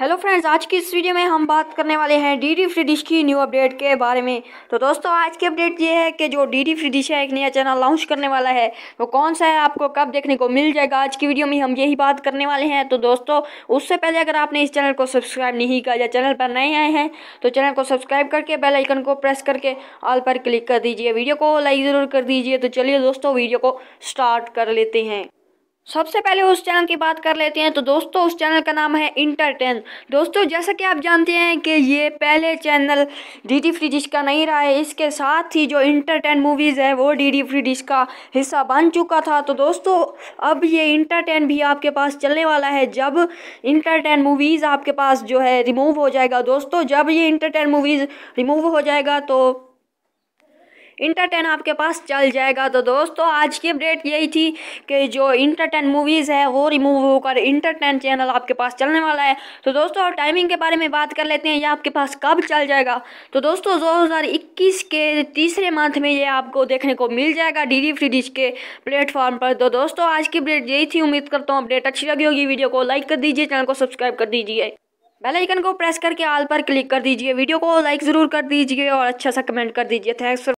hello friends आज की इस वीडियो में हम बात करने वाले हैं डी डी फ्री डिश की न्यू अपडेट के बारे में तो दोस्तों आज की अपडेट ये है कि जो डी डी फ्री डिश है एक नया चैनल लॉन्च करने वाला है वो तो कौन सा है आपको कब देखने को मिल जाएगा आज की वीडियो में हम यही बात करने वाले हैं तो दोस्तों उससे पहले अगर आपने इस चैनल को सब्सक्राइब नहीं किया या चैनल पर नए आए हैं तो चैनल को सब्सक्राइब करके बेलाइकन को प्रेस करके ऑल पर क्लिक कर दीजिए वीडियो को लाइक ज़रूर कर दीजिए तो चलिए दोस्तों वीडियो को स्टार्ट कर लेते हैं सबसे पहले उस चैनल की बात कर लेते हैं तो दोस्तों उस चैनल का नाम है इंटरटेन दोस्तों जैसा कि आप जानते हैं कि ये पहले channel D D free dish का नहीं रहा है इसके साथ ही जो इंटरटेन मूवीज़ है वो डी डी फ्री डिश का हिस्सा बन चुका था तो दोस्तों अब ये इंटरटेन भी आपके पास चलने वाला है जब इंटरटेन मूवीज़ आपके पास जो है रिमूव हो जाएगा दोस्तों जब ये इंटरटेन मूवीज़ रिमूव हो जाएगा तो इंटर टेन आपके पास चल जाएगा तो दोस्तों आज की अपडेट यही थी कि जो इंटर टेन मूवीज़ है वो रिमूव होकर इंटर टेन चैनल आपके पास चलने वाला है तो दोस्तों टाइमिंग के बारे में बात कर लेते हैं ये आपके पास कब चल जाएगा तो दोस्तों दो हज़ार इक्कीस के तीसरे मंथ में ये आपको देखने को मिल जाएगा डी डी फ्री डिश के प्लेटफॉर्म पर तो दोस्तों आज की अपडेट यही थी उम्मीद करता हूँ अपडेट अच्छी लगी होगी वीडियो को लाइक कर दीजिए चैनल को सब्सक्राइब कर दीजिए बेल आइकन को प्रेस करके आल पर क्लिक कर दीजिए वीडियो को लाइक ज़रूर कर दीजिए और अच्छा सा कमेंट कर दीजिए थैंक्स